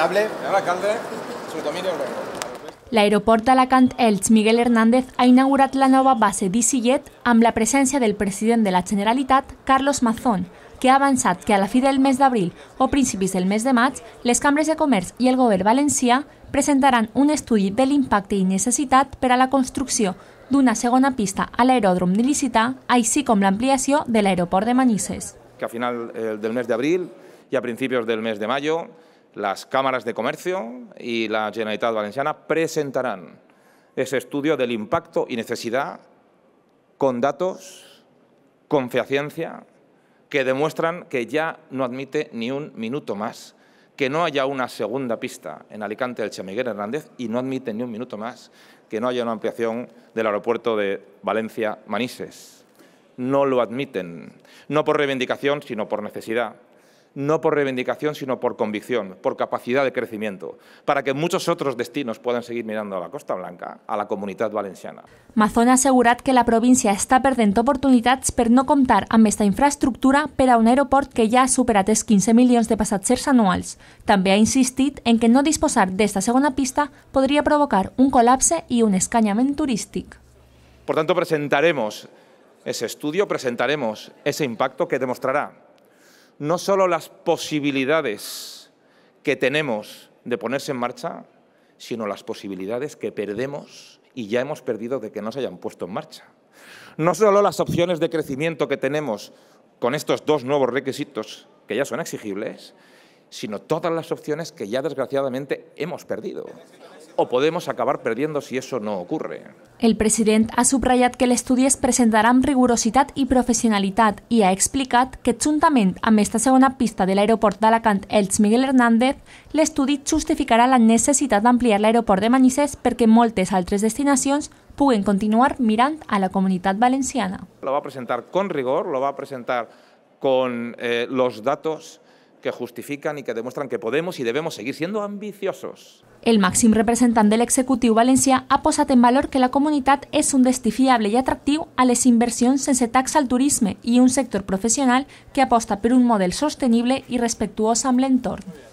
estable. L'aeroport d'Alacant-Elx Miguel Hernández ha inaugurat la nova base d'Isillet amb la presència del president de la Generalitat, Carlos Mazón, que ha avançat que a la fi del mes d'abril o principis del mes de maig, les cambres de comerç i el govern valencià presentaran un estudi de l'impacte i necessitat per a la construcció d'una segona pista a l'aeròdrom de Licità, així com l'ampliació de l'aeroport de Manises. Que a final eh, del mes d'abril i a principis del mes de maig las cámaras de comercio y la Generalitat Valenciana presentarán ese estudio del impacto y necesidad con datos, con fehaciencia, que demuestran que ya no admite ni un minuto más, que no haya una segunda pista en Alicante del Chamiguel Hernández y no admite ni un minuto más que no haya una ampliación del aeropuerto de Valencia-Manises. No lo admiten, no por reivindicación, sino por necesidad no por reivindicación, sino por convicción, por capacidad de crecimiento, para que muchos otros destinos puedan seguir mirando a la Costa Blanca, a la comunidad valenciana. Mazón ha asegurado que la provincia está perdiendo oportunidades por no contar amb esta infraestructura pero a un aeropuerto que ya ha superat 15 millones de pasajeros anuales. También ha insistido en que no disposar esta segunda pista podría provocar un colapso y un escanyament turístico. Por tanto, presentaremos ese estudio, presentaremos ese impacto que demostrará no solo las posibilidades que tenemos de ponerse en marcha, sino las posibilidades que perdemos y ya hemos perdido de que no se hayan puesto en marcha. No solo las opciones de crecimiento que tenemos con estos dos nuevos requisitos que ya son exigibles, sino todas las opciones que ya desgraciadamente hemos perdido. o podemos acabar perdiendo si eso no ocurre. El president ha subratllat que l'estudi es presentarà amb rigorositat i professionalitat i ha explicat que, juntament amb esta segona pista de l'aeroport d'Alacant Els Miguel Hernández, l'estudi justificarà la necessitat d'ampliar l'aeroport de Manises perquè moltes altres destinacions puguen continuar mirant a la comunitat valenciana. Lo va presentar con rigor, lo va presentar con eh, los datos que justifican y que demuestran que podemos y debemos seguir siendo ambiciosos. El máximo representante del ejecutivo Valencia ha en valor que la comunidad es un destí y atractivo a les inversión, sense taxa al turismo y un sector profesional que aposta por un modelo sostenible y a amb entorno.